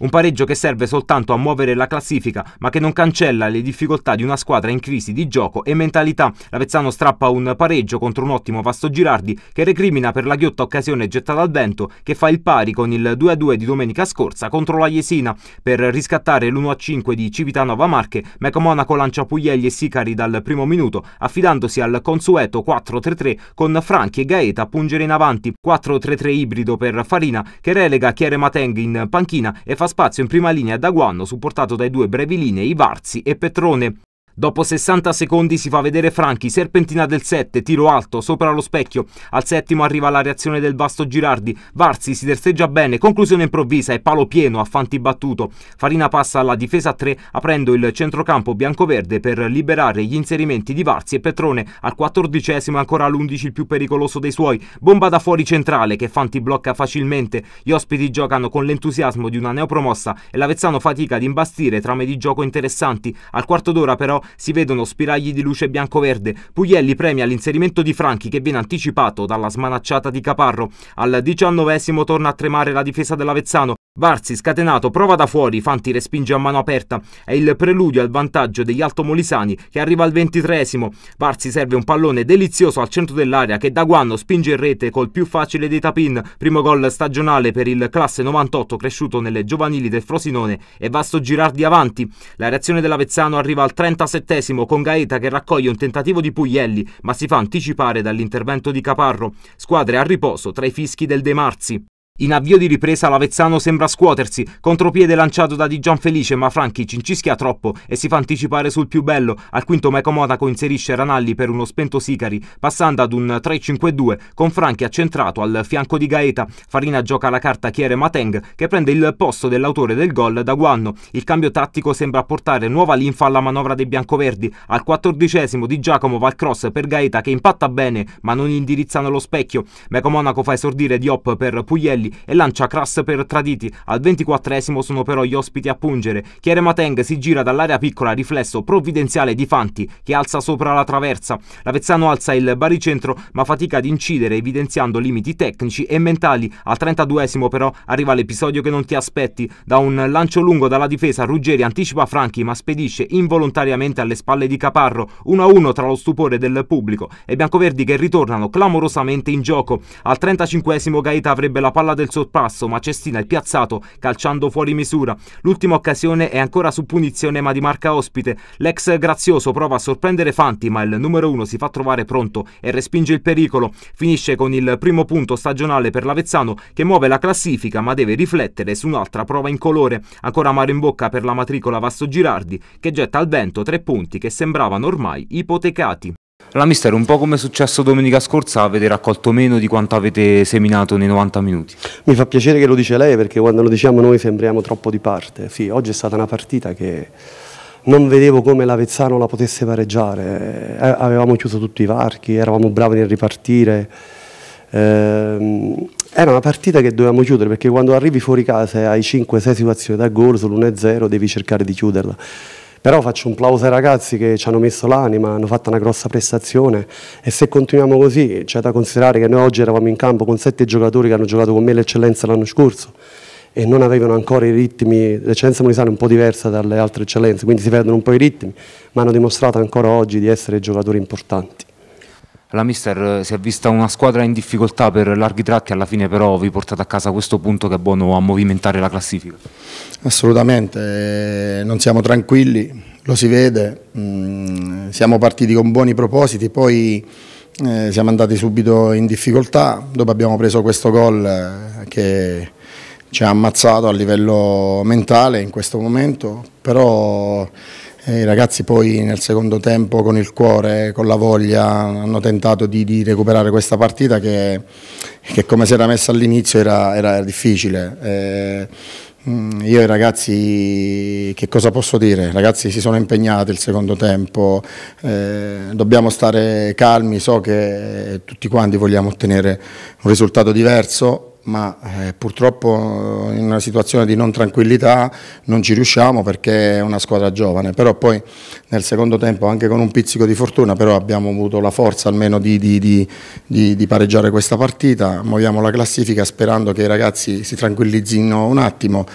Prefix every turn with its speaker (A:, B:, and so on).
A: Un pareggio che serve soltanto a muovere la classifica, ma che non cancella le difficoltà di una squadra in crisi di gioco e mentalità. L'Avezzano strappa un pareggio contro un ottimo Vasto Girardi, che recrimina per la ghiotta occasione gettata al vento, che fa il pari con il 2-2 di domenica scorsa contro la Jesina. Per riscattare l'1-5 di Civitanova Marche, Meco Monaco lancia Puglielli e Sicari dal primo minuto, affidandosi al consueto 4-3-3 con Franchi e Gaeta a pungere in avanti. 4-3-3 ibrido per Farina, che relega Chiere Mateng in panchina e fa spazio in prima linea da Daguanno supportato dai due brevi linee Ivarzi e Petrone. Dopo 60 secondi si fa vedere Franchi, serpentina del 7, tiro alto, sopra lo specchio. Al settimo arriva la reazione del Basto Girardi, Varzi si terseggia bene, conclusione improvvisa e palo pieno a Fanti battuto. Farina passa alla difesa 3 aprendo il centrocampo biancoverde per liberare gli inserimenti di Varzi e Petrone. Al quattordicesimo ancora l'11 il più pericoloso dei suoi, bomba da fuori centrale che Fanti blocca facilmente. Gli ospiti giocano con l'entusiasmo di una neopromossa e l'Avezzano fatica ad imbastire trame di gioco interessanti. Al quarto d'ora però si vedono spiragli di luce bianco-verde. Puglielli premia l'inserimento di Franchi che viene anticipato dalla smanacciata di Caparro. Al diciannovesimo torna a tremare la difesa dell'Avezzano Varzi, scatenato, prova da fuori, Fanti respinge a mano aperta, è il preludio al vantaggio degli altomolisani che arriva al ventitresimo. Varzi serve un pallone delizioso al centro dell'area che da guanno spinge in rete col più facile dei tapin, primo gol stagionale per il classe 98 cresciuto nelle giovanili del Frosinone e Vasto Girardi avanti. La reazione dell'Avezzano arriva al 37 con Gaeta che raccoglie un tentativo di Puglielli ma si fa anticipare dall'intervento di Caparro, squadre a riposo tra i fischi del De Marzi. In avvio di ripresa l'Avezzano sembra scuotersi, contropiede lanciato da Di Gianfelice ma Franchi cincischia troppo e si fa anticipare sul più bello, al quinto Meco Monaco inserisce Ranalli per uno spento Sicari, passando ad un 3-5-2 con Franchi accentrato al fianco di Gaeta, Farina gioca la carta Chiere Mateng che prende il posto dell'autore del gol da Guanno, il cambio tattico sembra portare nuova linfa alla manovra dei biancoverdi, al quattordicesimo Di Giacomo va il cross per Gaeta che impatta bene ma non indirizzano lo specchio, Meco Monaco fa esordire Diop per Puglielli Lunghi e lancia Crass per Traditi. Al 24esimo sono però gli ospiti a pungere. Chiere Mateng si gira dall'area piccola, riflesso provvidenziale di Fanti che alza sopra la traversa. Lavezzano alza il baricentro ma fatica ad incidere evidenziando limiti tecnici e mentali. Al 32esimo però arriva l'episodio che non ti aspetti. Da un lancio lungo dalla difesa Ruggeri anticipa Franchi ma spedisce involontariamente alle spalle di Caparro. 1-1 tra lo stupore del pubblico e biancoverdi che ritornano clamorosamente in gioco. Al 35esimo Gaeta avrebbe la palla del sorpasso, ma Cestina è piazzato calciando fuori misura. L'ultima occasione è ancora su punizione ma di marca ospite. L'ex Grazioso prova a sorprendere Fanti, ma il numero uno si fa trovare pronto e respinge il pericolo. Finisce con il primo punto stagionale per l'Avezzano che muove la classifica ma deve riflettere su un'altra prova in colore. Ancora amaro in bocca per la matricola Vasto Girardi che getta al vento tre punti che sembravano ormai ipotecati. La mister, un po' come è successo domenica scorsa, avete raccolto meno di quanto avete seminato nei 90 minuti.
B: Mi fa piacere che lo dice lei perché quando lo diciamo noi sembriamo troppo di parte. Sì, oggi è stata una partita che non vedevo come l'Avezzano la potesse pareggiare. Eh, avevamo chiuso tutti i varchi, eravamo bravi nel ripartire. Eh, era una partita che dovevamo chiudere perché quando arrivi fuori casa e hai 5-6 situazioni da gol sull'1-0 devi cercare di chiuderla. Però faccio un plauso ai ragazzi che ci hanno messo l'anima, hanno fatto una grossa prestazione e se continuiamo così c'è da considerare che noi oggi eravamo in campo con sette giocatori che hanno giocato con me l'eccellenza l'anno scorso e non avevano ancora i ritmi, l'eccellenza molisana è un po' diversa dalle altre eccellenze, quindi si perdono un po' i ritmi, ma hanno dimostrato ancora oggi di essere giocatori importanti
A: la mister eh, si è vista una squadra in difficoltà per larghi tratti, alla fine però vi portate a casa questo punto che è buono a movimentare la classifica.
C: Assolutamente, eh, non siamo tranquilli, lo si vede, mm, siamo partiti con buoni propositi, poi eh, siamo andati subito in difficoltà, dopo abbiamo preso questo gol che ci ha ammazzato a livello mentale in questo momento, però i ragazzi poi nel secondo tempo con il cuore, con la voglia hanno tentato di, di recuperare questa partita che, che, come si era messa all'inizio era, era, difficile. Eh, io i ragazzi, che cosa posso dire? I ragazzi si sono impegnati il secondo tempo, eh, dobbiamo stare calmi, so che tutti quanti vogliamo ottenere un risultato diverso, ma eh, purtroppo eh, in una situazione di non tranquillità non ci riusciamo perché è una squadra giovane, però poi nel secondo tempo anche con un pizzico di fortuna però abbiamo avuto la forza almeno di, di, di, di pareggiare questa partita, muoviamo la classifica sperando che i ragazzi si tranquillizzino un attimo